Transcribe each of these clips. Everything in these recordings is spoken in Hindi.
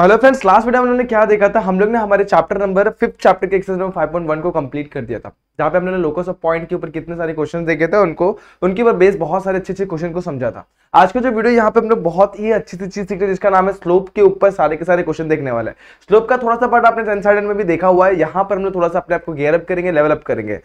तो हेलो फ्रेंड्स लास्ट वीडियो में हमने क्या देखा था हम लोग ने हमारे चैप्टर नंबर फिफ्थ चैप्टर के एक्सरसाइज नंबर 5.1 को कंप्लीट कर दिया था जहाँ पे हमने लोकोस ऑफ पॉइंट के ऊपर कितने सारे क्वेश्चन देखे थे उनको उनके ऊपर बेस बहुत सारे अच्छे अच्छे क्वेश्चन को समझा था आज का जो वीडियो यहाँ पे हम लोग बहुत ही अच्छी सी चीज सीखे जिसका नाम है स्लोप के ऊपर सारे के सारे क्वेश्चन देखने वाला है स्लोप का थोड़ा सा पार्ट आपने टेंथ साइड में भी देखा हुआ है यहाँ पर हम लोग थोड़ा सा अपने आपको गेयरअप करेंगे लेवल अप करेंगे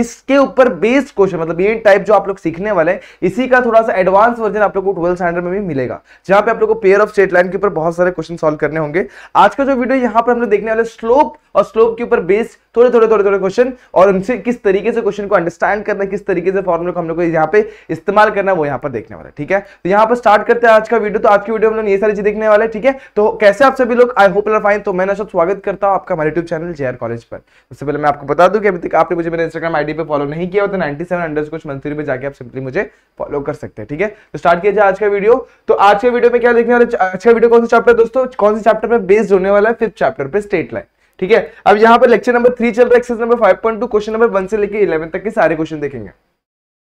इसके ऊपर बेस्ड क्वेश्चन मतलब ये टाइप जो आप लोग सीखने वाले इसी का थोड़ा सा एडवांस वर्जन आप लोग को ट्वेल्थ स्टैंडर्ड में भी मिलेगा जहाँ पे आप लोग को पेयर ऑफ स्टेट लाइन के ऊपर बहुत सारे क्वेश्चन सोल्व करने होंगे आज का जो वीडियो यहाँ पर हम लोग देखने वाले स्लोप और स्लोप के ऊपर बेस्ड थोड़े थोड़े थोड़े थोड़े क्वेश्चन और उनसे किस तरीके से क्वेश्चन को अंडरस्टैंड करना किस तरीके से फॉर्मुल को हम लोग को यहाँ पे इस्तेमाल करना वो यहाँ पर देखने वाला है ठीक है तो यहाँ पर स्टार्ट करते हैं आज का वीडियो तो आज की वीडियो हम लोग ये सारी चीज देखने वाले ठीक है तो कैसे आप सभी लोग आई होप लर फाइन तो मैं स्वागत करता हूँ आपका हमारे यूट्यूब चैनल जे कॉलेज पर सबसे पहले मैं आपको बता दू कि अभी तक आपने मुझे मेरे इंस्टाग्राम आईडी पे फॉलो नहीं किया तो नाइनटी सेवन हंड्रेड कुछ मंसूरी पे जाकर आप सिंपली मुझे फॉलो कर सकते हैं ठीक है तो स्टार्ट किया जाए आज का वीडियो तो आज के वीडियो में क्या देखने वाले आज का वीडियो कौन सा चैप्टर दोस्तों कौन से चैप्टर पर बेस्ड होने वाला है फिफ्थ चैप्टर पर स्टेट लाइन ठीक है अब यहाँ पर लेक्चर नंबर थ्री चल रहा है number five point two question number one से लेकर इलेवन तक के सारे क्वेश्चन देखेंगे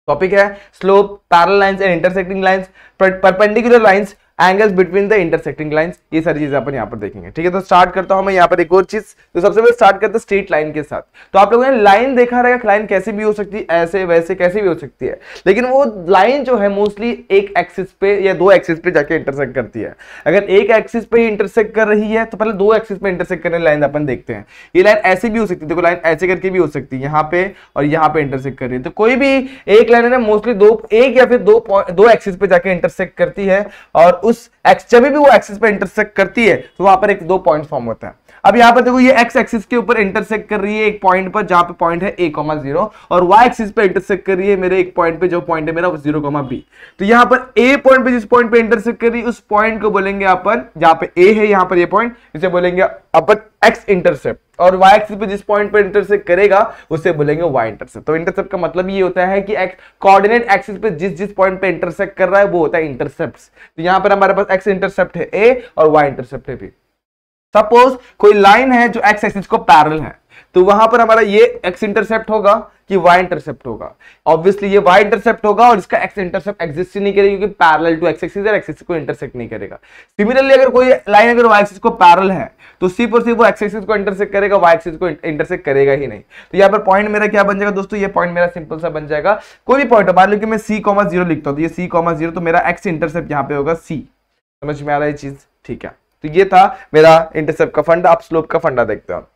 टॉपिक है slope parallel lines and intersecting lines perpendicular lines angles between the intersecting lines ये सारी चीजें अपन यहाँ पर देखेंगे ठीक है तो स्टार्ट करता हूं मैं यहाँ पर एक और चीज तो सबसे पहले स्टार्ट करते हैं स्ट्रेट लाइन के साथ तो आप लोगों ने लाइन देखा रहेगा लाइन कैसी भी हो सकती है ऐसे वैसे कैसी भी हो सकती है लेकिन वो लाइन जो है मोस्टली एक एक्सिस पे या दो एक्सिस पे जाके इंटरसेक्ट करती है अगर एक एक्सिस पे इंटरसेक्ट कर रही है तो पहले दो एक्सिस पे इंटरसेक्ट करने लाइन अपन देखते हैं ये लाइन ऐसी भी हो सकती है देखो लाइन ऐसे करके भी हो सकती है यहाँ पे और यहाँ पे इंटरसेक्ट कर रही है तो कोई भी एक लाइन है ना मोस्टली दो एक या फिर दो एक्सिस पे जाके इंटरसेक्ट करती है और उस एक्स जब भी वो एक्सिस पर इंटरसेक्ट करती है तो वहां पर एक दो पॉइंट फॉर्म होता है अब यहां पर देखो ये एक्स एक्सिस के ऊपर इंटरसेक्ट कर रही है एक पॉइंट पर जहां पे पॉइंट है ए कॉमा जीरो और वाई एक्सिस पे इंटरसेक्ट कर रही है मेरे एक पॉइंट पे जो पॉइंट है मेरा वो जीरो कॉमा बी तो यहां पर ए पॉइंट पे जिस पॉइंट पे इंटरसेक्ट कर रही है उस पॉइंट को बोलेंगे अपन जहां पे ए है यहां पर ये पॉइंट इसे बोलेंगे अपर एक्स इंटरसेप्ट और वाई एक्स पे जिस पॉइंट पर इंटरसेप्ट करेगा उसे बोलेंगे वाई इंटरसेप्ट तो इंटरसेप्ट का मतलब ये होता है कि एक्स कोऑर्डिनेट एक्सिस पे जिस जिस पॉइंट पे इंटरसेप्ट कर रहा है वो होता है इंटरसेप्ट तो यहां पर हमारे पास एक्स इंटरसेप्ट है ए और वाई इंटरसेप्ट है बी सपोज कोई लाइन है जो एक्स एक्सिस को पैरल है तो वहां पर हमारा ये एक्स इंटरसेप्ट होगा कि वाई इंटरसेप्ट होगा ऑब्वियसली ये वाई इंटरसेप्ट होगा और इसका एक्स इंटरसेप्ट एक्सिस्ट ही नहीं करेगा क्योंकि parallel to x axis axis को इंटरसेक्ट नहीं करेगा सिमिलरली अगर कोई लाइन अगर वाई एक्सिस को पैरल है तो सिर्फ और सिर्फ वो एक्स एक्सिस को इंटरसेक्ट करेगा वाई एक्सिस को इंटरसेक्ट करेगा ही नहीं तो यहाँ पर पॉइंट मेरा क्या बन जाएगा दोस्तों ये पॉइंट मेरा सिंपल सा बन जाएगा कोई भी पॉइंट मान लो कि मैं सी कॉमा जीरो लिखता हूँ तो ये सी कॉमा जीरो तो मेरा एक्स इंटरसेप्ट यहाँ पे होगा सी समझ में आ रहा है चीज ठीक है तो ये था मेरा इंटरसेप्ट का फंडा आप स्लोप का फंडा देखते हो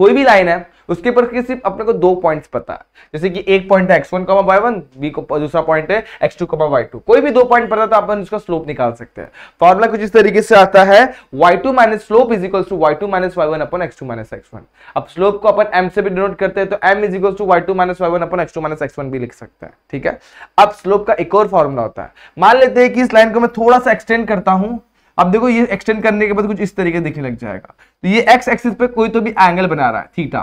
कोई भी लाइन है उसके ऊपर सिर्फ अपने को दो पॉइंट्स पता है जैसे कि एक पॉइंट है x one comma y one b को दूसरा पॉइंट है x two comma y two कोई भी दो पॉइंट पता तो अपन उसका स्लोप निकाल सकते हैं फॉर्मुला कुछ इस तरीके से आता है Y two minus slope is equal to Y two minus Y one upon x two minus x one अब स्लोप को अपन एम से भी डिनोट करते हैं तो m is equal to Y two minus Y one upon x two minus x one भी लिख सकते हैं ठीक है अब स्लोप का एक और फॉर्मुला होता है मान लेते हैं कि इस लाइन को मैं थोड़ा सा एक्सटेंड करता हूं अब देखो ये एक्सटेंड करने के बाद कुछ इस तरीके दिखने लग जाएगा तो ये एक्स एक्सिस पे कोई तो भी एंगल बना रहा है थीटा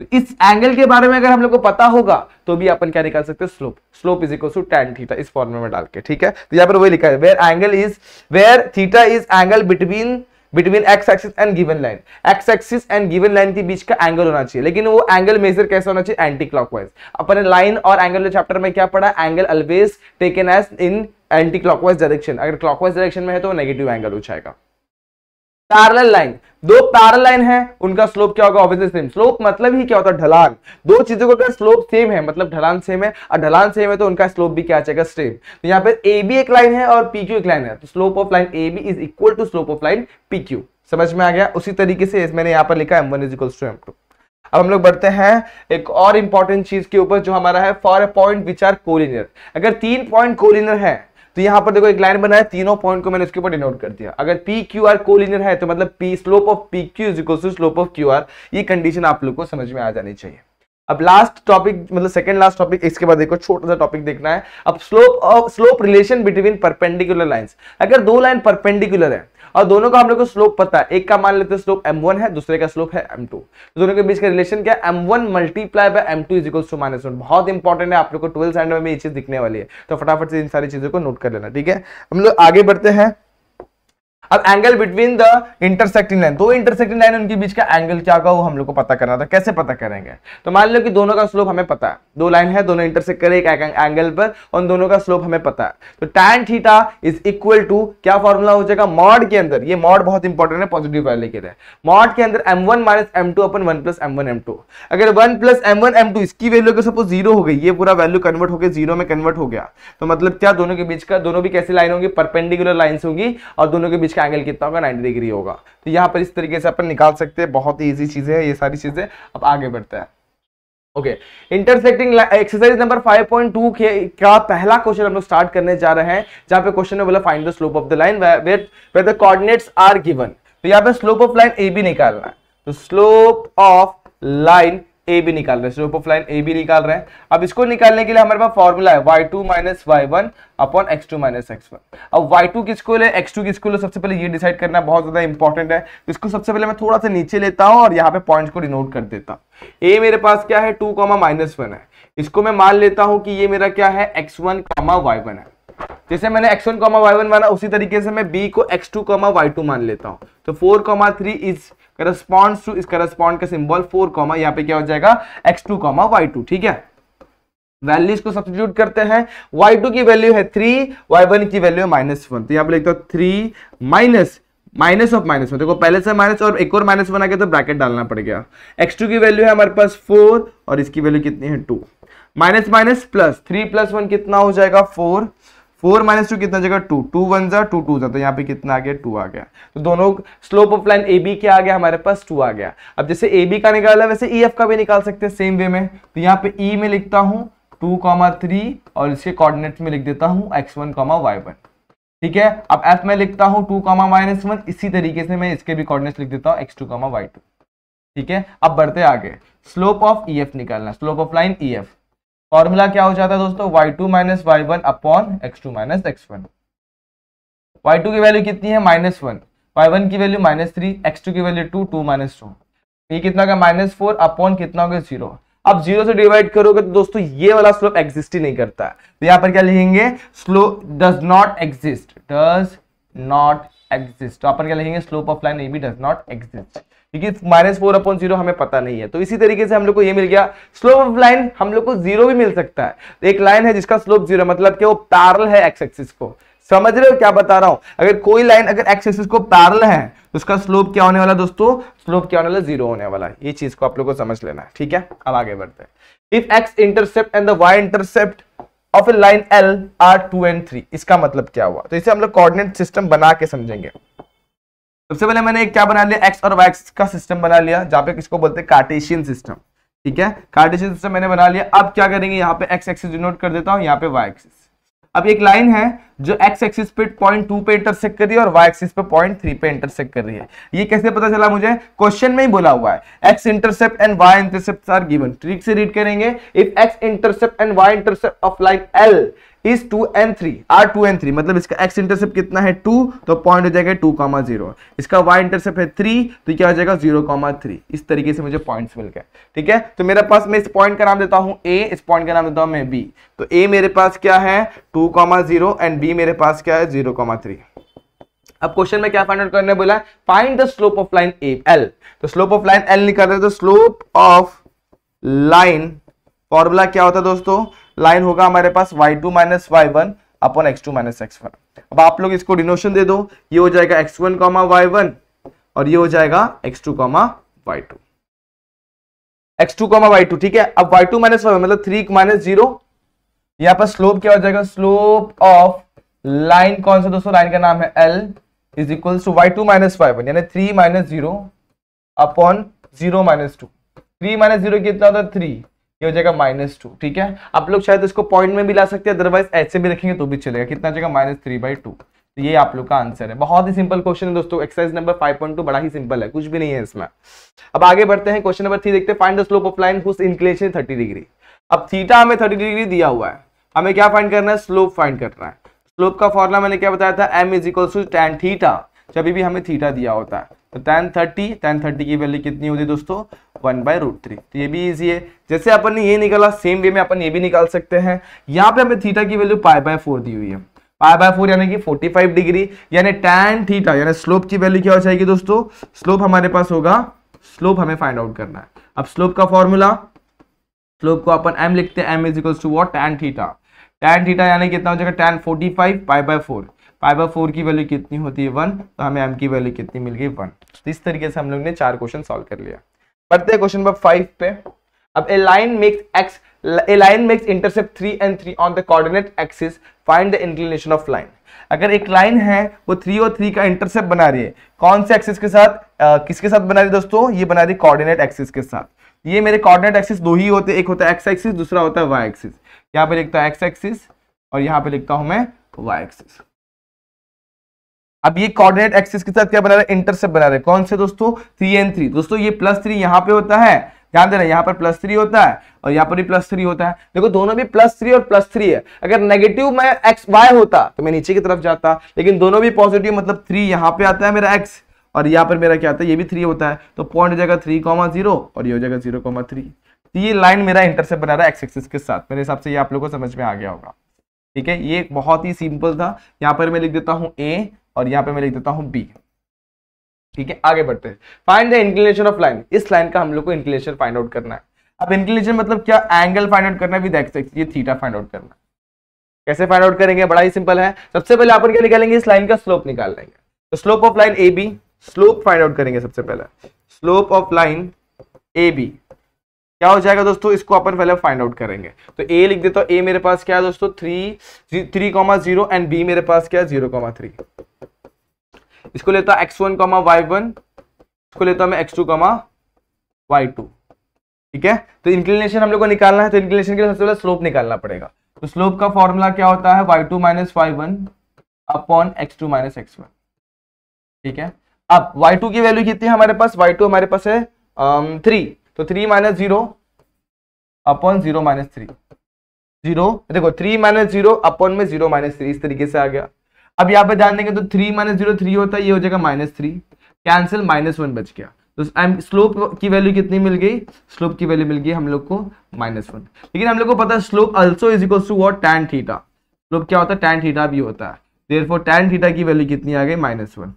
तो इस एंगल के बारे में अगर हम लोग को पता होगा तो भी अपन क्या निकाल सकते हैं slope slope is equal to tan theta इस फॉर्मूले में डाल के ठीक है तो यहाँ पर वही लिखा है where angle is where theta is angle between between x axis and given line x axis and given line के बीच का एंगल होना चाहिए लेकिन वो एंगल मेजर कैसा होना चाहिए एंटी क्लॉकवाइज अपने लाइन और एंगल चैप्टर में क्या पढ़ा angle always taken as in anti anticlockwise direction अगर क्लॉकवाइज डायरेक्शन में है तो नेगेटिव एंगल हो जाएगा पैरल लाइन दो पैरल लाइन है उनका स्लोप क्या होगा ऑब्वियसली सेम स्लोप मतलब ही क्या होता है ढलान दो चीजों का अगर स्लोप सेम है मतलब ढलान सेम है और ढलान सेम है तो उनका स्लोप भी क्या जाएगा सेम तो यहाँ पे ए बी एक लाइन है और पी क्यू एक लाइन है तो slope of line A B is equal to slope of line P Q समझ में आ गया उसी तरीके से मैंने यहाँ पर लिखा m one is equal to m two अब हम लोग बढ़ते हैं एक और इंपॉर्टेंट चीज के ऊपर जो हमारा है for a point which are collinear अगर तीन पॉइंट कोलिनियर है तो यहाँ पर देखो एक लाइन बना है तीनों पॉइंट को मैंने उसके ऊपर डिनोट कर दिया अगर पी क्यू आर लिनियर है तो मतलब P slope of P Q is equal to slope of Q R ये कंडीशन आप लोग को समझ में आ जानी चाहिए अब लास्ट टॉपिक मतलब सेकंड लास्ट टॉपिक इसके बाद देखो छोटा सा टॉपिक देखना है अब slope slope relation between perpendicular lines अगर दो लाइन परपेंडिकुलर है और दोनों का हम लोग को स्लोप पता है एक का मान लेते हैं स्लोप m1 है दूसरे का स्लोप है m2 तो दोनों के बीच का रिलेशन क्या है m1 multiply by two is equals to minus one बहुत इंपॉर्टेंट है आप लोग को ट्वेल्थ स्टैंडर्ड में ये चीज दिखने वाली है तो फटाफट से इन सारी चीजों को नोट कर लेना ठीक है हम लोग आगे बढ़ते हैं अब angle between the intersecting line दो इंटरसेक्टिंग लाइन उनके बीच का एंगल क्या होगा वो हम लोग को पता करना था कैसे पता करेंगे तो मान लो कि दोनों का स्लोप हमें पता है दो लाइन है दोनों इंटरसेक्ट करे एक एंगल पर और दोनों का स्लोप हमें पता है तो tan theta is equal to क्या फॉर्मूला हो जाएगा मॉड के अंदर ये मॉड बहुत इंपॉर्टेंट है पॉजिटिव वाले के लिए मॉड के अंदर m one minus m two upon one plus m one m two अगर one plus m one m two इसकी वैल्यू अगर सपोज जीरो हो गई ये पूरा वैल्यू कन्वर्ट हो गया जीरो में कन्वर्ट हो गया तो मतलब क्या दोनों के बीच का दोनों भी कैसी लाइन होंगी परपेंडिकुलर लाइन होंगी और दोनों के बीच इसका एंगल कितना होगा 90 डिग्री होगा तो यहाँ पर इस तरीके से अपन निकाल सकते हैं बहुत ही ईजी चीज़ें हैं ये सारी चीज़ें अब आगे बढ़ते हैं ओके इंटरसेक्टिंग एक्सरसाइज नंबर 5.2 के का पहला क्वेश्चन हम लोग स्टार्ट करने जा रहे हैं जहां पे क्वेश्चन ने बोला find the slope of the line where the coordinates are given तो यहाँ पे slope of line A B निकालना है तो slope of line A B निकाल रहे हैं slope of line A B निकाल रहे हैं अब इसको निकालने के लिए हमारे पास फॉर्मूला है Y two minus Y one upon x two minus x one अब वाई टू किसको ले एक्स टू किसको ले सबसे पहले ये डिसाइड करना बहुत ज्यादा इंपॉर्टेंट है तो इसको सबसे पहले मैं थोड़ा सा नीचे लेता हूँ और यहाँ पे पॉइंट को डिनोट कर देता हूँ ए मेरे पास क्या है टू कॉमा माइनस वन है इसको मैं मान लेता हूँ कि ये मेरा क्या है x one comma Y one है जैसे मैंने x1 वन कॉमा वाई माना उसी तरीके से मैं b को x2 टू कॉमा वाई मान लेता हूं तो 4 comma three is correspond to इस करस्पॉन्ड का सिंबल फोर कॉमा यहाँ पे क्या हो जाएगा x two comma Y two ठीक है वैल्यूज को सब्सिट्यूट करते हैं y2 की वैल्यू है थ्री y1 की वैल्यू है माइनस वन तो यहाँ पे लिखता हूँ three minus minus of minus one देखो पहले से माइनस और एक और माइनस वन आ गया तो ब्रैकेट डालना पड़ गया एक्स टू की वैल्यू है हमारे पास फोर और इसकी वैल्यू कितनी है two minus minus plus three plus one कितना हो जाएगा फोर फोर माइनस टू कितना जगह टू टू वन जा टू टू जा तो यहाँ पे कितना आ गया टू आ गया तो दोनों slope of line A B क्या आ गया हमारे पास टू आ गया अब जैसे ए बी का निकाला वैसे ई e, एफ का भी निकाल सकते हैं सेम वे में तो यहाँ पे ई e में लिखता हूँ टू कॉमा थ्री और इसके कॉर्डिनेट में लिख देता हूँ x one comma Y one ठीक है अब एफ में लिखता हूँ टू कॉमा माइनस वन इसी तरीके से मैं इसके भी कॉर्डिनेट लिख देता हूँ x two comma Y two ठीक है अब बढ़ते आगे स्लोप ऑफ ई एफ निकालना slope of line E F formula क्या हो जाता है दोस्तों y two minus Y one upon x two minus x one Y two की वैल्यू कितनी है माइनस वन वाई वन की value minus three x two की value two two minus two ये कितना का माइनस फोर अपॉन कितना हो गया जीरो अब जीरो से डिवाइड करोगे तो दोस्तों ये वाला स्लोप एग्जिस्ट ही नहीं करता तो यहाँ पर क्या लिखेंगे slope does not exist does not exist तो अपन क्या लिखेंगे स्लोप ऑफ लाइन ए भी डज नॉट एग्जिस्ट क्योंकि माइनस फोर अपॉन जीरो हमें पता नहीं है तो इसी तरीके से हम लोग को ये मिल गया स्लोप ऑफ लाइन हम लोग को जीरो भी मिल सकता है तो एक लाइन है जिसका स्लोप जीरो मतलब कि वो पैरल है एक्स एक्सिस को समझ रहे हो क्या बता रहा हूं अगर कोई लाइन अगर एक्स एक्सिस को पैरल है तो उसका स्लोप क्या होने वाला दोस्तों स्लोप क्या होने वाला जीरो होने वाला ये चीज को आप लोग को समझ लेना है ठीक है अब आगे बढ़ते हैं if x intercept and the y intercept of a line L are two and three इसका मतलब क्या हुआ तो इसे हम लोग कोऑर्डिनेट सिस्टम बना के समझेंगे सबसे पहले मैंने एक क्या बना लिया एक्स और वाइक्स का सिस्टम बना लिया जहां पे किसको बोलते हैं कार्टेशियन सिस्टम ठीक है कार्टेशियन सिस्टम मैंने बना लिया अब क्या करेंगे यहाँ पे एक्स एक्सिस डिनोट कर देता हूँ यहाँ पे वाई एक्सिस अब एक लाइन है जो एक्स एक्सिस पे पॉइंट टू पे इंटरसेक्ट कर रही है और वाई एक्सिस पे पॉइंट थ्री पे इंटरसेक्ट कर रही है ये कैसे पता चला मुझे क्वेश्चन में ही बोला हुआ है x intercept and y intercept are given trick से रीड करेंगे if x intercept and y intercept of line L is two and three are two and three मतलब इसका एक्स इंटरसेप्ट कितना है टू तो पॉइंट हो जाएगा टू कॉमा जीरो इसका वाई इंटरसेप्ट है थ्री तो क्या हो जाएगा जीरो कॉमा थ्री इस तरीके से मुझे पॉइंट्स मिल गए ठीक है तो मेरे पास मैं इस पॉइंट का नाम देता हूं ए इस पॉइंट का नाम देता हूं मैं बी तो ए मेरे पास क्या है two comma zero and B मेरे पास क्या है जीरो कॉमा थ्री अब क्वेश्चन में क्या फाइंड आउट करने बोला है find the slope of line A L तो स्लोप ऑफ लाइन एल निकाल रहे तो स्लोप ऑफ लाइन फॉर्मूला क्या होता है दोस्तों लाइन होगा हमारे पास y2 two minus Y one upon x two minus x one अब आप लोग इसको डिनोशन दे दो ये हो जाएगा x one comma Y one और ये हो जाएगा x two comma Y two x two comma Y two ठीक है अब वाई टू माइनस वाई मतलब थ्री माइनस जीरो यहां पर स्लोप क्या हो जाएगा स्लोप ऑफ लाइन कौन सा दोस्तों लाइन का नाम है L is equal to Y two minus Y one यानी three minus zero upon zero minus two three minus zero कितना होता है थ्री ये हो जाएगा माइनस टू ठीक है आप लोग शायद इसको पॉइंट में भी ला सकते हैं अदरवाइज ऐसे भी रखेंगे तो भी चलेगा कितना जगह माइनस थ्री बाई टू तो ये आप लोग का आंसर है बहुत ही सिंपल क्वेश्चन है दोस्तों एक्सरसाइज नंबर टू बड़ा ही सिंपल है कुछ भी नहीं है इसमें अब आगे बढ़ते हैं क्वेश्चन नंबर थ्री देखते हैं find the slope of line whose inclination thirty degree अब थीटा हमें थर्टी डिग्री दिया हुआ है हमें क्या फाइंड करना है स्लोप फाइंड करना है स्लोप का फॉर्मुला मैंने क्या बताया था M is equal to tan theta जब भी हमें थीटा दिया होता है तो टेन थर्टी टेन थर्टी की वैल्यू कितनी होती है दोस्तों वन बाय रूट थ्री तो ये भी इजी है जैसे अपन ने ये निकाला सेम वे में अपन ये भी निकाल सकते हैं यहाँ पे हमें थीटा की वैल्यू पाई बाय फोर दी हुई है पाई बाय फोर यानी कि 45 डिग्री यानी टैन थीटा यानी स्लोप की वैल्यू क्या हो जाएगी दोस्तों स्लोप हमारे पास होगा स्लोप हमें फाइंड आउट करना है अब स्लोप का फॉर्मूला स्लोप को अपन एम लिखते हैं M is equals to what tan theta tan theta यानी कितना हो जाएगा tan five pi by four five by four की वैल्यू कितनी होती है वन तो हमें एम की वैल्यू कितनी मिल गई वन तो इस तरीके से हम लोग ने चार क्वेश्चन सॉल्व कर लिया बढ़ते हैं क्वेश्चन नंबर फाइव पे अब a line makes X a line makes intercept three and three on the coordinate axis find the inclination of line अगर एक लाइन है वो थ्री और थ्री का इंटरसेप्ट बना रही है कौन से एक्सिस के साथ आ, किसके साथ बना रही है दोस्तों ये बना रही कोऑर्डिनेट एक्सिस के साथ ये मेरे कोऑर्डिनेट एक्सिस दो ही होते हैं एक होता है एक्स एक्सिस दूसरा होता है वाई एक्सिस यहाँ पे लिखता है एक्स एक्सिस और यहाँ पे लिखता हूँ मैं वाई एक्सिस अब ये कोऑर्डिनेट एक्सिस के साथ क्या बना रहे हैं इंटरसेप्ट बना रहे हैं कौन से दोस्तों थ्री एंड थ्री दोस्तों ये प्लस थ्री यहाँ पे होता है ध्यान देना यहाँ पर प्लस थ्री होता है और यहाँ पर भी प्लस थ्री होता है देखो दोनों भी प्लस थ्री और प्लस थ्री है अगर नेगेटिव में एक्स वाई होता तो मैं नीचे की तरफ जाता लेकिन दोनों भी पॉजिटिव मतलब थ्री यहाँ पे आता है मेरा एक्स और यहाँ पर मेरा क्या आता है ये भी थ्री होता है तो पॉइंट हो जाएगा थ्री कॉमा जीरो और ये हो जाएगा जीरो कॉमा थ्री ये लाइन मेरा इंटरसेप्ट बना रहा है एक्स एक्सिस के साथ मेरे हिसाब से ये आप लोगों को समझ में आ गया होगा ठीक है ये बहुत ही सिंपल था यहाँ पर मैं लिख देता हूँ ए और यहां पे मैं लिख देता हूं बी ठीक है आगे बढ़ते हैं find the inclination of line इस लाइन का हम लोग को इंक्लिनेशन फाइंड आउट करना है अब इंक्लिनेशन मतलब क्या एंगल फाइंड आउट करना भी देख सकते थीटा फाइंड आउट करना कैसे फाइंड आउट करेंगे बड़ा ही सिंपल है सबसे पहले आप क्या निकालेंगे इस लाइन का स्लोप निकाल लेंगे तो slope of line A B slope find out करेंगे सबसे पहले slope of line A B क्या हो जाएगा दोस्तों इसको अपन पहले फाइंड आउट करेंगे तो ए लिख देता हूं ए मेरे पास क्या है दोस्तों three three comma zero and B मेरे पास क्या है जीरो कॉमा थ्री इसको लेता X one comma Y one इसको लेता मैं X two comma Y two ठीक है तो इंक्लिनेशन हम लोग को निकालना है तो इंक्लिनेशन के लिए सबसे पहले स्लोप निकालना पड़ेगा तो स्लोप का फॉर्मूला क्या होता है Y two minus Y one upon x two minus x one ठीक है अब वाई टू की वैल्यू कितनी है हमारे पास वाई टू हमारे पास है थ्री um, तो three minus zero upon zero minus three zero देखो थ्री माइनस जीरो अपॉन में जीरो माइनस थ्री इस तरीके से आ गया अब यहाँ पे ध्यान देंगे तो थ्री माइनस जीरो थ्री होता है ये हो जाएगा minus three cancel minus one बच गया तो एम स्लोप की वैल्यू कितनी मिल गई स्लोप की वैल्यू मिल गई हम लोग को माइनस वन लेकिन हम लोग को पता है slope also is equal to what tan theta slope क्या होता है टैन थीटा भी होता है फोर टैन थीटा की वैल्यू कितनी आ गई माइनस वन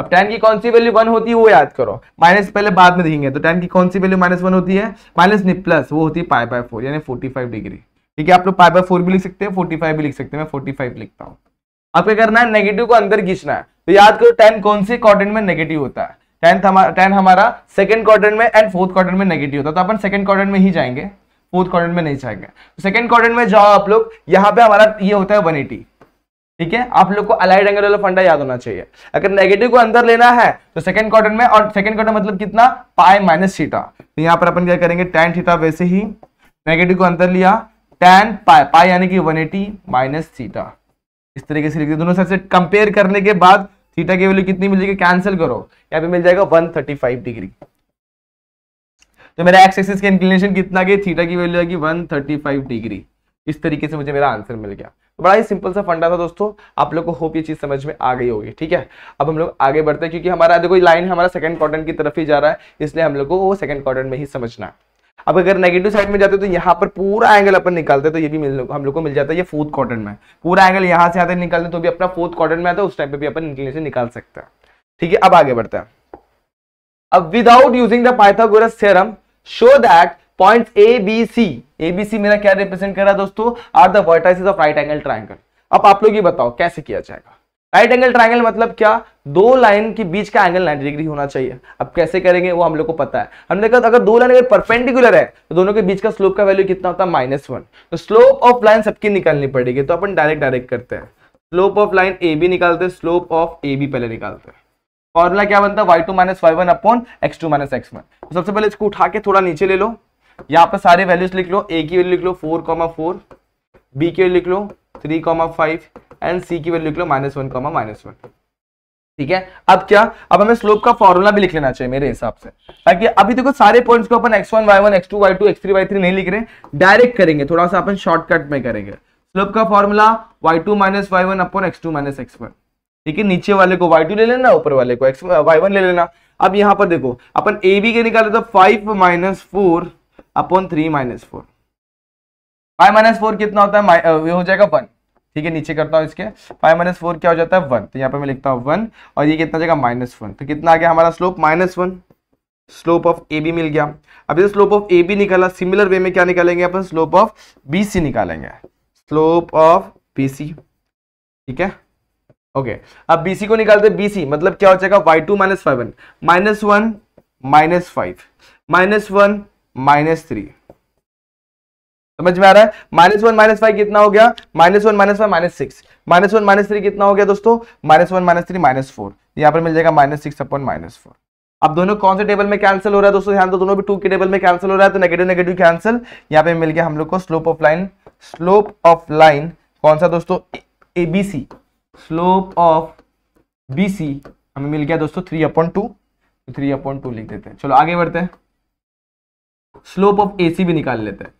अब टेन की कौन सी वैल्यू वन होती है वो याद करो माइनस पहले बाद में देखेंगे तो टेन की कौन सी वैल्यू माइनस वन होती है माइनस नहीं प्लस वो होती है पाई बाय फोर यानी फोर्टी फाइव डिग्री ठीक है आप लोग फाइव बाई फोर भी लिख सकते हैं फोर्टी फाइव भी लिख सकते हैं मैं फोर्टी फाइव लिखता हूँ आप क्या करना है नेगेटिव को अंदर खींचना है तो याद करो टेन कौन से क्वार्टर में नेगेटिव होता है टेंथ हमारा टेन हमारा सेकंड क्वार्टर में एंड फोर्थ क्वार्टर में नेगेटिव होता है तो अपन सेकंड क्वार्टर में ही जाएंगे फोर्थ क्वार्टर में नहीं जाएंगे सेकंड क्वार्टर में जाओ आप लोग यहाँ पे हमारा ये होता है वन ठीक है आप लोग को अलाइड एंगल वाला फंडा याद होना चाहिए अगर नेगेटिव को अंदर लेना है तो सेकंड क्वार्टर में और सेकंड क्वार्टर मतलब कितना पाई माइनस थीटा तो यहाँ पर अपन क्या करेंगे टेन थीटा वैसे ही नेगेटिव को अंदर लिया टेन पाई पाई यानी कि 180 एटी माइनस सीटा इस तरीके से लिखते दोनों साइड से कंपेयर करने के बाद थीटा की वैल्यू कितनी मिलेगी कैंसिल करो यहाँ पे मिल जाएगा 135 डिग्री तो मेरा एक्स एक्सिस के इंक्लिनेशन कितना गई थीटा की वैल्यू आएगी 135 डिग्री इस तरीके से मुझे मेरा आंसर मिल गया तो बड़ा ही सिंपल सा फंडा था दोस्तों आप लोग को होप ये चीज समझ में आ गई होगी ठीक है अब हम लोग आगे बढ़ते हैं क्योंकि हमारा देखो लाइन हमारा सेकंड क्वार्टर की तरफ ही जा रहा है इसलिए हम लोग को वो सेकंड क्वार्टर में ही समझना है अब अगर नेगेटिव साइड में जाते तो यहाँ पर पूरा एंगल अपन निकालते तो ये भी मिल हम लोग को मिल जाता है ये फोर्थ क्वार्टर में पूरा एंगल यहाँ से आते निकालते तो भी अपना फोर्थ क्वार्टर में आता है उस टाइम पे भी अपन इंक्लिनेशन निकाल सकते हैं ठीक है अब आगे बढ़ते हैं अब without using the Pythagoras theorem show that point A B C A B C मेरा क्या रिप्रेजेंट कर रहा है दोस्तों are the vertices of right angle triangle अब आप लोग ये बताओ कैसे किया जाएगा राइट एंगल ट्राइंगल मतलब क्या दो लाइन के बीच का एंगल 90 डिग्री होना चाहिए अब कैसे करेंगे वो हम लोग को पता है हमने कहा अगर दो लाइन अगर परपेंडिकुलर है तो दोनों के बीच का स्लोप का वैल्यू कितना होता है माइनस वन तो स्लोप ऑफ लाइन सबकी निकालनी पड़ेगी तो अपन डायरेक्ट डायरेक्ट करते हैं slope of line A B निकालते हैं स्लोप ऑफ ए बी पहले निकालते हैं फॉर्मुला क्या बनता है Y two minus Y one upon x two minus x one तो सबसे पहले इसको उठा के थोड़ा नीचे ले लो यहाँ पर सारे वैल्यूज लिख लो ए की वैल्यू लिख लो फोर कॉमा फोर बी की वैल्यू लिख लो three comma five and C की वैल्यू लिख लो minus one comma minus one ठीक है अब क्या अब हमें स्लोप का फॉर्मूला भी लिख लेना चाहिए मेरे हिसाब से ताकि अभी देखो सारे पॉइंट्स को अपन X X one one Y two Y two X three Y three नहीं लिख रहे डायरेक्ट करेंगे थोड़ा सा अपन शॉर्टकट में करेंगे स्लोप का formula Y two minus Y one upon x two minus x one ठीक है नीचे वाले को y2 ले लेना ऊपर वाले को x uh, y1 ले लेना अब यहाँ पर देखो अपन ए बी के निकाले तो five minus four upon three minus four five minus four कितना होता है uh, हो जाएगा वन ठीक है नीचे करता हूँ इसके फाइव माइनस फोर क्या हो जाता है वन तो यहाँ पे मैं लिखता हूँ वन और ये कितना जगह माइनस वन तो कितना आ गया हमारा slope minus one slope of A B मिल गया अब जैसे स्लोप ऑफ ए बी निकाला सिमिलर वे में क्या निकालेंगे अपन स्लोप ऑफ बी सी निकालेंगे स्लोप ऑफ बी सी ठीक है ओके अब बी सी को निकालते बी सी मतलब क्या हो जाएगा Y two minus five one minus one minus five minus one minus three समझ में आ रहा है माइनस वन माइनस फाइव कितना हो गया minus one minus five minus six minus one minus three कितना हो गया दोस्तों minus one minus three minus four यहाँ पर मिल जाएगा minus six upon minus four अब दोनों कौन से टेबल में कैंसिल हो रहा है दोस्तों ध्यान दो दोनों भी टू के टेबल में कैंसिल हो रहा है तो नेगेटिव नेगेटिव कैंसिल यहाँ पे मिल गया हम लोग को slope of line slope of line कौन सा दोस्तों A B C slope of B C हमें मिल गया दोस्तों three upon two three upon two लिख देते हैं चलो आगे बढ़ते हैं स्लोप ऑफ ए सी भी निकाल लेते हैं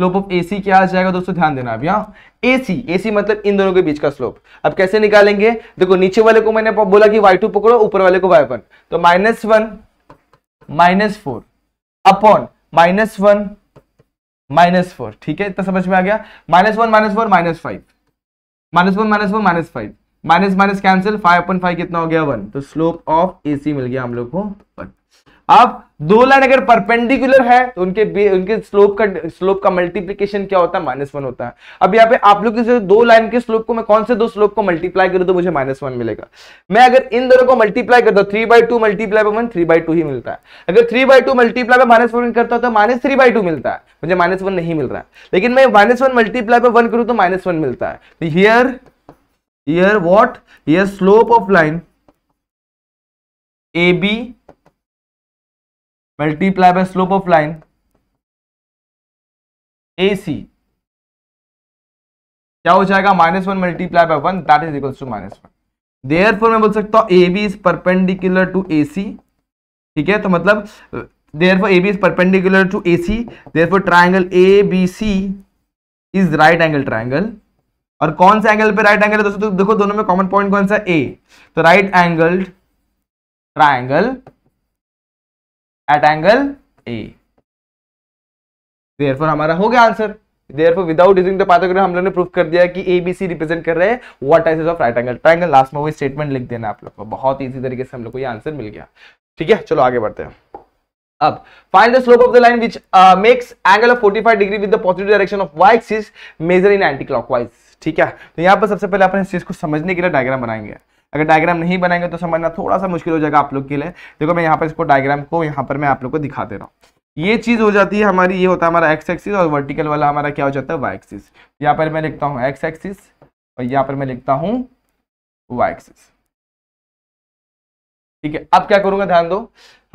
स्लोप ऑफ एसी क्या आ जाएगा दोस्तों ध्यान देना अब यहाँ एसी AC मतलब इन दोनों के बीच का स्लोप अब कैसे निकालेंगे देखो नीचे वाले को मैंने बोला कि वाई टू पकड़ो ऊपर वाले को वाई वन तो minus one minus four upon minus one minus four ठीक है इतना समझ में आ गया minus one minus four minus five minus one minus four minus five minus minus cancel five अपन फाइव कितना हो गया वन तो स्लोप ऑफ एसी मिल गया हम लोग को वन अब दो लाइन अगर परपेंडिकुलर है तो उनके उनके स्लोप का स्लोप का मल्टीप्लीकेशन क्या होता है माइनस वन होता है अब यहाँ पे आप लोग किसी दो लाइन के स्लोप को मैं कौन से दो स्लोप को मल्टीप्लाई करूँ तो मुझे माइनस वन मिलेगा मैं अगर इन दोनों को मल्टीप्लाई करता हूँ three by two multiply by one three by two ही मिलता है अगर three by two multiply by minus one करता हूँ तो माइनस थ्री बाई टू मिलता है मुझे माइनस वन नहीं मिल रहा है लेकिन मैं minus one multiply by one करूँ तो माइनस वन मिलता है here here what here slope of line A B multiply by slope of line AC क्या हो जाएगा minus one multiply by one that is equals to minus one therefore मैं बोल सकता हूं A B is perpendicular to A C ठीक है तो मतलब therefore A B is perpendicular to A C there therefore triangle A B C is right angle triangle और कौन सा एंगल पे राइट एंगल है दोस्तों तो देखो दोनों में कॉमन पॉइंट कौन सा ए तो right angle triangle at angle A therefore हमारा हो गया answer therefore without using the Pythagorean हम लोगों ने प्रूफ कर दिया कि ए बी सी रिप्रेजेंट कर रहे हैं what types of right angle triangle last में वो स्टेटमेंट लिख देना आप लोग को बहुत इजी तरीके से हम लोग को ये आंसर मिल गया ठीक है चलो आगे बढ़ते हैं अब find the slope of the line which makes angle of 45 degree with the positive direction of y axis measure in anti clockwise ठीक है तो यहां पर सबसे पहले अपन इस चीज को समझने के लिए डायग्राम बनाएंगे अगर डायग्राम नहीं बनाएंगे तो समझना थोड़ा सा मुश्किल हो जाएगा आप लोग के लिए देखो मैं यहाँ पर इसको डायग्राम को यहाँ पर मैं आप लोग को दिखा दे रहा हूँ ये चीज़ हो जाती है हमारी ये होता है हमारा एक्स एक्सिस और वर्टिकल वाला हमारा क्या हो जाता है वाई एक्सिस यहाँ पर मैं लिखता हूँ एक्स एक्सिस और यहाँ पर मैं लिखता हूँ वाई एक्सिस ठीक है अब क्या करूंगा ध्यान दो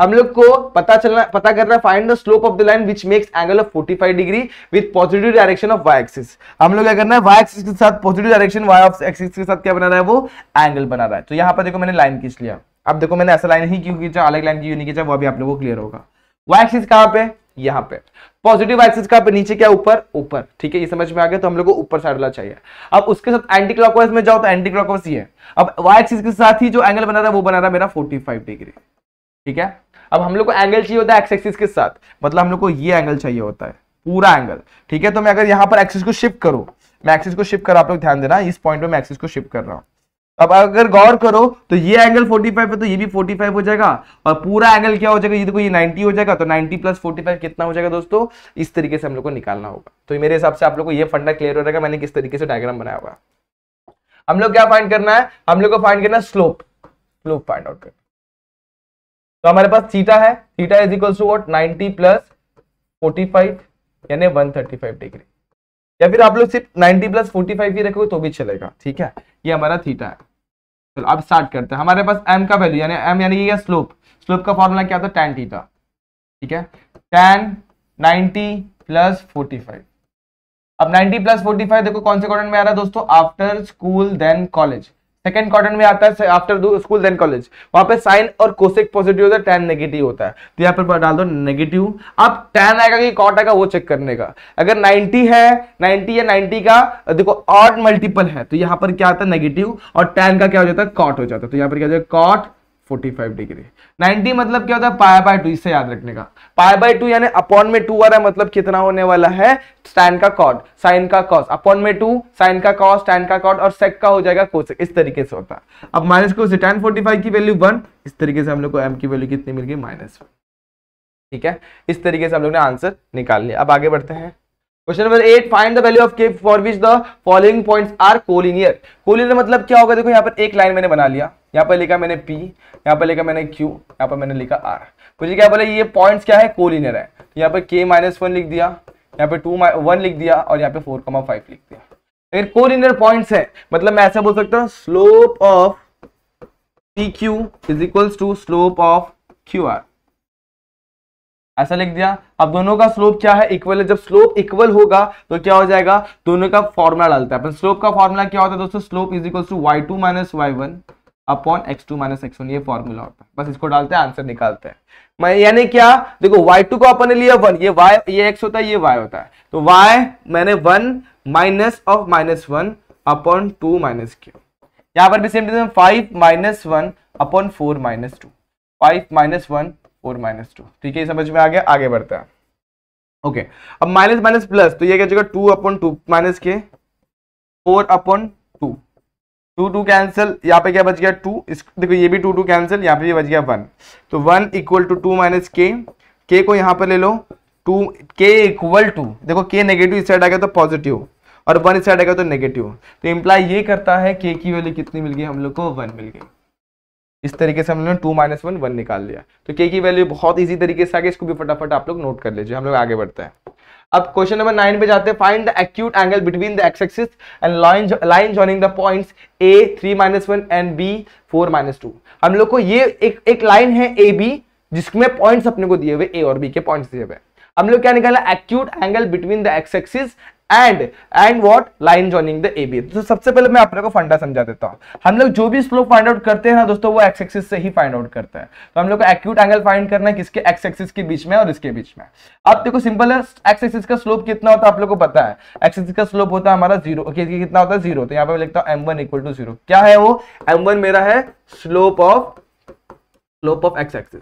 हम लोग को पता चलना पता करना find the slope of the line which makes angle of 45 degree with positive direction of Y axis हम लोग क्या करना है वाई एक्सिस के साथ पॉजिटिव डायरेक्शन वाई एक्सिस के साथ क्या बना रहा है वो एंगल बना रहा है तो यहाँ पर देखो मैंने लाइन खींच लिया अब देखो मैंने ऐसा लाइन ही क्यों खींचा अलग लाइन क्यों नहीं खींचा वो भी आप लोगों को क्लियर होगा वाई एक्सिस कहाँ पे यहाँ पे पॉजिटिव एक्सिस पे नीचे क्या ऊपर ऊपर ठीक है ये समझ में आ गया तो हम लोग को ऊपर साइड वाला चाहिए अब उसके साथ एंटी क्लॉकवाइज में जाओ तो एंटी क्लॉकवाइज ये अब वाई एक्सिस के साथ ही जो एंगल बना रहा है वो बना रहा है मेरा 45 डिग्री ठीक है अब हम लोग को एंगल चाहिए होता है एक्स एक्सिस के साथ मतलब हम लोग को ये एंगल चाहिए होता है पूरा एंगल ठीक है तो मैं अगर यहाँ पर एक्सिस को शिफ्ट करूँ मैं एक्सिस को शिफ्ट कर आप लोग ध्यान देना इस पॉइंट पर मैं एक्सिस को शिफ्ट कर रहा हूँ अब अगर गौर करो तो ये एंगल 45 है तो ये भी 45 हो जाएगा और पूरा एंगल क्या हो जाएगा ये देखो ये 90 हो जाएगा तो 90 प्लस 45 कितना हो जाएगा दोस्तों इस तरीके से हम लोग को निकालना होगा तो मेरे हिसाब से आप लोग को ये फंडा क्लियर हो जाएगा मैंने किस तरीके से डायग्राम बनाया हुआ हम लोग क्या फाइंड करना है हम लोग को फाइंड करना है स्लोप स्लोप फाइंड आउट करना तो हमारे पास थीटा है theta is equal to what ninety plus 45 यानी 135 डिग्री या फिर आप लोग सिर्फ 90 प्लस 45 ही रखोगे तो भी चलेगा ठीक है ये हमारा थीटा है चलो तो अब स्टार्ट करते हैं हमारे पास एम का वैल्यू यानी एम यानी ये स्लोप स्लोप का फॉर्मूला क्या होता है टेन थीटा ठीक है टेन 90 प्लस 45 अब 90 प्लस 45 देखो कौन से क्वाड्रेंट में आ रहा है दोस्तों after school then college second quarter में आता है आफ्टर स्कूल देन कॉलेज वहां पे साइन और कोसेक पॉजिटिव होता है टेन नेगेटिव होता है तो यहाँ पर डाल दो नेगेटिव अब टेन आएगा कि कॉट आएगा वो चेक करने का अगर 90 है 90 या 90 का देखो ऑड मल्टीपल है तो यहाँ पर क्या आता है नेगेटिव और टेन का क्या हो जाता है कॉट हो जाता है तो यहाँ पर क्या हो जाएगा कॉट 45 डिग्री 90 मतलब क्या होता है पाया बाय टू इससे याद रखने का पाया बाय टू यानी अपॉन में टू आ रहा है मतलब कितना होने वाला है स्टैंड का कॉड साइन का कॉस अपॉन में टू साइन का कॉस स्टैंड का कॉड और सेक का हो जाएगा कोसेक इस तरीके से होता है अब माइनस को टैन फोर्टी की वैल्यू वन इस तरीके से हम लोग को एम की वैल्यू कितनी मिल गई माइनस ठीक है इस तरीके से हम लोग ने आंसर निकाल लिया अब आगे बढ़ते हैं question number eight find the value of K for which the following points are collinear collinear मतलब क्या होगा देखो यहाँ पर एक लाइन मैंने बना लिया यहाँ पर लिखा मैंने पी यहाँ पर लिखा मैंने क्यू यहाँ पर मैंने लिखा आर मुझे क्या बोले ये पॉइंट्स क्या है कोलिनियर है तो यहाँ पर के माइनस वन लिख दिया यहाँ पे टू वन लिख दिया और यहाँ पे फोर कमा फाइव लिख दिया अगर कोलिनियर पॉइंट्स है मतलब मैं ऐसा बोल सकता हूँ slope of P Q is equals to slope of Q R ऐसा लिख दिया अब दोनों का स्लोप क्या है इक्वल है जब स्लोप इक्वल होगा तो क्या हो जाएगा दोनों का फॉर्मूला डालते हैं स्लोप का फॉर्मूला क्या होता है दोस्तों slope is equal to Y two minus Y one upon x two minus x one ये फॉर्मूला होता है बस इसको डालते हैं आंसर निकालते हैं मैं यानी क्या देखो y2 को अपन ने लिया वन ये y ये x होता है ये y होता है तो y मैंने one minus of minus one upon two minus Q यहाँ पर भी same five minus one upon four minus two five minus one four minus two ठीक है समझ में आ गया आगे बढ़ता है ओके अब माइनस माइनस प्लस तो ये क्या जगह two upon two minus K four upon two two two cancel यहाँ पे क्या बच गया टू देखो ये भी टू टू कैंसिल यहाँ पे भी बच गया वन तो one equal to two minus K K को यहाँ पर ले लो टू के इक्वल टू देखो के नेगेटिव इस साइड आ गया तो पॉजिटिव और वन इस साइड आ गया तो नेगेटिव तो इम्प्लाई ये करता है के की वैल्यू कितनी मिल गई हम लोग को वन मिल गई इस तरीके से हम लोगों ने टू माइनस वन वन निकाल लिया तो के की वैल्यू बहुत इजी तरीके से आगे इसको भी फटाफट आप लोग नोट कर लीजिए हम लोग आगे बढ़ते हैं अब क्वेश्चन नंबर नाइन पे जाते हैं find the acute angle between the X axis and line line joining the points A three minus one and B four minus two हम लोग को ये एक एक लाइन है ए बी जिसमें पॉइंट्स अपने को दिए हुए ए और बी के पॉइंट्स दिए हुए हम लोग क्या निकाला acute angle between the X axis and and what line joining the A B तो सबसे पहले मैं आपको फंडा समझा देता हूँ हम लोग जो भी स्लोप फाइंड आउट करते हैं ना दोस्तों वो एक्स एक्सिस से ही फाइंड आउट करते हैं तो हम लोग को एक्यूट एंगल फाइंड करना है किसके एक्स एक्सिस के बीच में और इसके बीच में अब देखो सिंपल है एक्स एक्सिस का स्लोप कितना होता है आप लोग को पता है एक्स एक्सिस का स्लोप होता है हमारा जीरो कितना होता है जीरो तो यहाँ पे लिखता हूँ m one equal to zero क्या है वो एम वन मेरा है slope of slope of x axis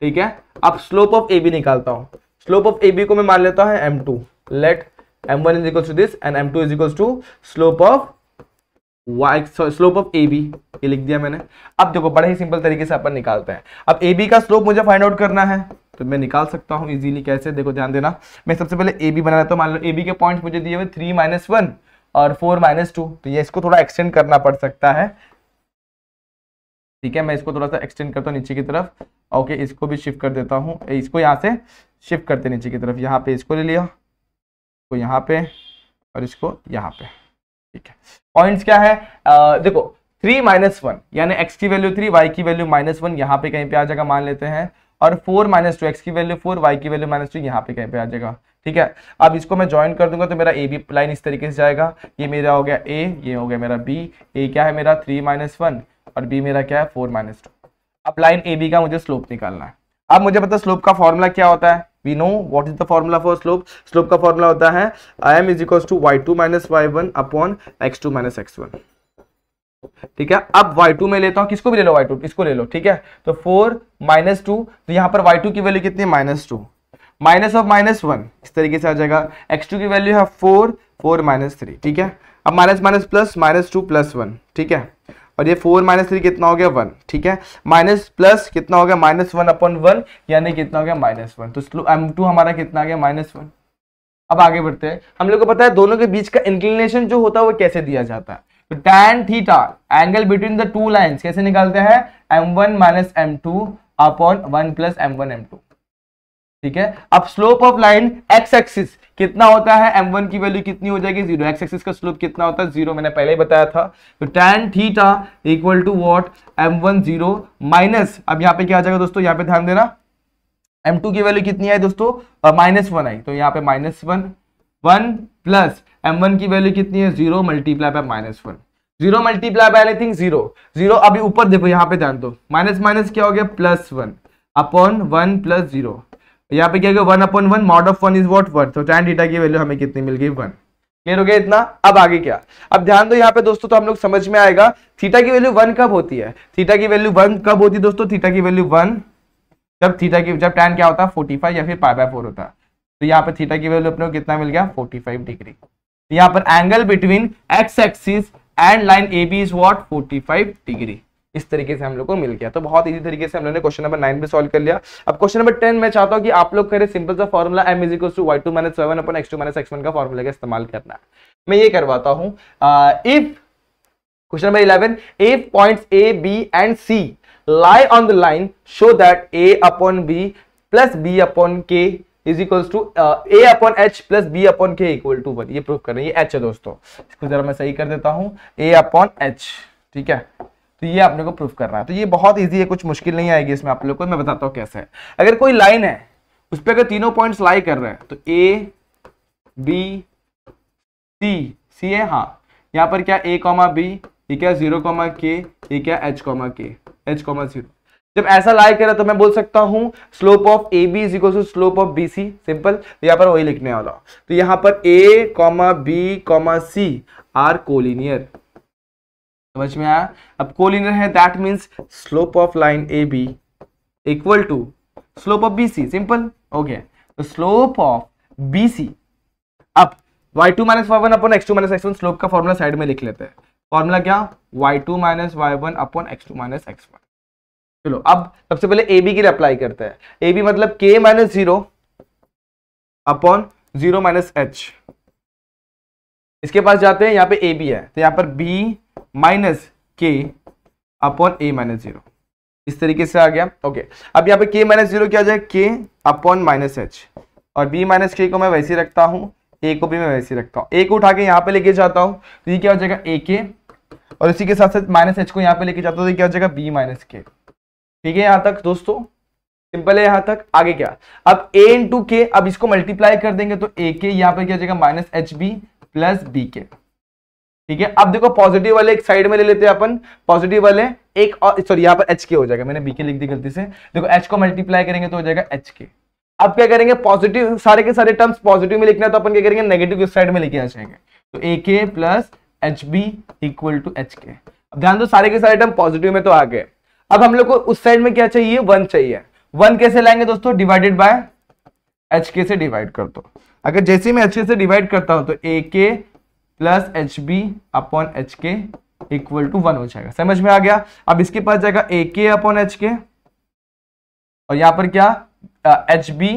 ठीक है अब स्लोप ऑफ ए बी निकालता हूँ स्लोप ऑफ ए बी को मैं मान लेता हूँ m two let m1 is equals to this and m2 is equals to slope of y slope of A b ये लिख दिया मैंने अब देखो बड़े ही सिंपल तरीके से अपन निकालते हैं अब ए बी का स्लोप मुझे फाइंड आउट करना है तो मैं निकाल सकता हूँ इजीली कैसे देखो ध्यान देना मैं सबसे पहले ए बी बना लेता मान लो ए बी के पॉइंट मुझे दिए हुए थ्री माइनस वन और फोर माइनस टू तो ये इसको थोड़ा एक्सटेंड करना पड़ सकता है ठीक है मैं इसको थोड़ा सा एक्सटेंड करता हूँ नीचे की तरफ ओके इसको भी शिफ्ट कर देता हूँ इसको यहाँ से शिफ्ट करते नीचे की तरफ यहाँ पे इसको ले लिया इसको यहाँ पे और इसको यहाँ पे ठीक है पॉइंट्स क्या है आ, देखो थ्री माइनस वन यानी एक्स की वैल्यू थ्री वाई की वैल्यू माइनस वन यहाँ पे कहीं पे आ जाएगा मान लेते हैं और फोर माइनस टू एक्स की वैल्यू फोर वाई की वैल्यू माइनस टू यहाँ पे कहीं पे आ जाएगा ठीक है अब इसको मैं ज्वाइन कर दूंगा तो मेरा ए बी लाइन इस तरीके से जाएगा ये मेरा हो गया ए ये हो गया मेरा बी ए क्या है मेरा थ्री माइनस वन और बी मेरा क्या है फोर माइनस टू अब लाइन ए बी का मुझे स्लोप निकालना है अब मुझे पता स्लोप का फॉर्मूला क्या होता है we know what is the formula for slope slope का फॉर्मूला होता है I m is equal to Y two minus Y one upon x two minus x one ठीक है अब y2 में लेता हूं किसको भी ले लो y2 इसको ले लो ठीक है तो 4 माइनस टू तो यहां पर y2 की वैल्यू कितनी है minus two minus of minus one इस तरीके से आ जाएगा x2 की वैल्यू है 4 4 माइनस थ्री ठीक है अब minus minus plus minus two plus one ठीक है और ये फोर माइनस थ्री कितना हो गया वन ठीक है माइनस प्लस कितना हो गया माइनस वन अपॉन वन यानी कितना हो गया माइनस वन तो एम टू हमारा कितना आ गया माइनस वन अब आगे बढ़ते हैं हम लोग को पता है दोनों के बीच का इंक्लिनेशन जो होता है वो कैसे दिया जाता है tan theta angle between the two lines कैसे निकालते हैं m one minus m two upon one plus m one m two ठीक है अब slope of line x axis कितना होता है m1 की वैल्यू कितनी हो जाएगी जीरो एक्स एक्सिस का स्लोप कितना होता है जीरो मैंने पहले ही बताया था तो tan theta equal to what m one zero minus अब यहाँ पे क्या आ जाएगा दोस्तों यहाँ पे ध्यान देना m2 की वैल्यू कितनी आई दोस्तों माइनस वन आई तो यहाँ पे minus one one plus m की वैल्यू कितनी है zero multiply by minus one zero multiply by anything zero zero अभी ऊपर देखो यहाँ पे ध्यान दो माइनस माइनस क्या हो गया plus one upon one plus zero यहाँ पे क्या गया one upon one mod of one is what one तो टैन डीटा की वैल्यू हमें कितनी मिल गई वन क्लियर हो गया इतना अब आगे क्या अब ध्यान दो यहाँ पे दोस्तों तो हम लोग समझ में आएगा थीटा की वैल्यू वन कब होती है थीटा की वैल्यू वन कब होती है दोस्तों थीटा की वैल्यू वन जब थीटा की जब टैन क्या होता है फोर्टी या फिर पाई बाय फोर होता तो यहाँ पे थीटा की वैल्यू अपने कितना मिल गया फोर्टी फाइव डिग्री यहाँ पर angle between x axis and line A B is what forty five degree इस तरीके से हम लोग को मिल गया तो बहुत इजी तरीके से हम लोगों ने क्वेश्चन नंबर नाइन भी सॉल्व कर लिया अब क्वेश्चन नंबर टेन मैं चाहता हूँ कि आप लोग करें सिंपल सा formula m equal to Y two minus seven upon x two minus x one का फॉर्मुला का इस्तेमाल करना मैं ये करवाता हूँ if question number eleven if point A b and c lie on the line show that a upon b plus b upon k is equal to a upon h plus b upon k equal to one ये प्रूफ कर रहे हैं ये एच है दोस्तों इसको जरा मैं सही कर देता हूं ए अपॉन एच ठीक है तो ये आपने को प्रूफ करना है तो ये बहुत ईजी है कुछ मुश्किल नहीं आएगी इसमें आप लोग को मैं बताता हूँ कैसे अगर कोई लाइन है उस पर अगर तीनों पॉइंट लाई कर रहे हैं तो ए बी सी सी है हाँ यहाँ पर क्या ए कॉमा बी ये क्या जीरो कॉमा के ये क्या h comma k h comma zero जब ऐसा लाई करे तो मैं बोल सकता हूँ slope of A B is to slope of B c simple तो यहाँ पर वही लिखने वाला तो यहाँ पर a comma b comma c are collinear समझ में आया अब कोलिनियर है that means slope of line A b equal to slope of B c simple हो गया तो स्लोप ऑफ बी सी अब y two minus Y one upon x two minus x one slope का फॉर्मूला साइड में लिख लेते हैं फॉर्मूला क्या y two minus Y one upon x two minus x one चलो अब सबसे पहले ए बी के लिए अप्लाई करते हैं ए बी मतलब k minus zero upon zero minus h इसके पास जाते हैं यहाँ पे ए बी है तो यहाँ पर b minus k upon a minus zero इस तरीके से आ गया ओके अब यहाँ पे के माइनस जीरो क्या आ जाए के अपॉन माइनस एच और बी माइनस के को मैं वैसे ही रखता हूँ ए को भी मैं वैसे ही रखता हूँ ए को उठा के यहाँ पे लेके जाता हूँ तो ये क्या हो जाएगा ए के और इसी के साथ साथ माइनस एच को यहाँ पे लेके जाता हूँ तो क्या हो जाएगा बी माइनस के ठीक है यहाँ तक दोस्तों सिंपल है यहाँ तक आगे क्या अब ए इंटू के अब इसको मल्टीप्लाई कर देंगे तो ए के यहाँ पर क्या हो जाएगा minus h b plus b k ठीक है अब देखो पॉजिटिव वाले एक साइड में ले लेते हैं अपन पॉजिटिव वाले एक और सॉरी यहाँ पर एच के हो जाएगा मैंने बीके लिख दी गलती से देखो एच को मल्टीप्लाई करेंगे तो हो जाएगा एच के अब क्या करेंगे पॉजिटिव सारे के सारे टर्म्स पॉजिटिव में लिखना है तो अपन क्या करेंगे नेगेटिव इस साइड में लेके आ जाएंगे तो a k plus h b equal to h k अब ध्यान दो सारे के सारे टर्म पॉजिटिव में तो आ गए अब हम लोग को उस साइड में क्या चाहिए वन चाहिए वन कैसे लाएंगे दोस्तों डिवाइडेड बाय एच के से डिवाइड कर दो अगर जैसे मैं एच के से डिवाइड करता हूं तो a k plus h b upon h k equal to one हो जाएगा समझ में आ गया अब इसके पास जाएगा ए के अपॉन एच के और यहां पर क्या H b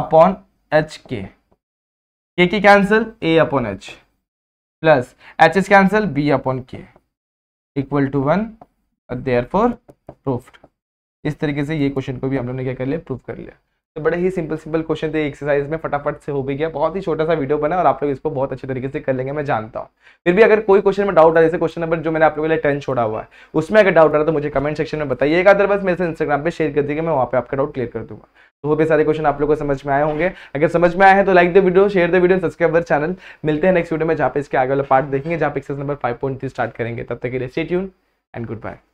upon h k k k cancel a upon h plus h h cancel b upon k equal to one therefore proof इस तरीके से ये क्वेश्चन को भी हम लोग ने क्या कर लिया प्रूफ कर लिया तो बड़े ही सिंपल सिंपल क्वेश्चन थे एक्सरसाइज में फटाफट से हो भी गया बहुत ही छोटा सा वीडियो बना और आप लोग इसको बहुत अच्छे तरीके से कर लेंगे मैं जानता हूँ फिर भी अगर कोई क्वेश्चन में डाउट आ जैसे क्वेश्चन नंबर जो मैंने आप लोगों के लिए टेन छोड़ा हुआ है उसमें अगर डाउट आ रहा तो मुझे कमेंट सेक्शन में बताइएगा अदरवाइज मेरे से इंस्टाग्राम पर शेयर कर दीजिए मैं वहाँ पर आपका डाउट क्लियर कर दूंगा तो वो भी सारे क्वेश्चन आप लोगों को समझ में आए होंगे अगर समझ में आए हैं तो like the video share the video subscribe the channel मिलते हैं नेक्स्ट वीडियो में जहाँ पे इसके आगे वाला पार्ट देखेंगे जहाँ पे exercise number five point three start करेंगे तब तक के लिए स्टेट एंड गुड बाय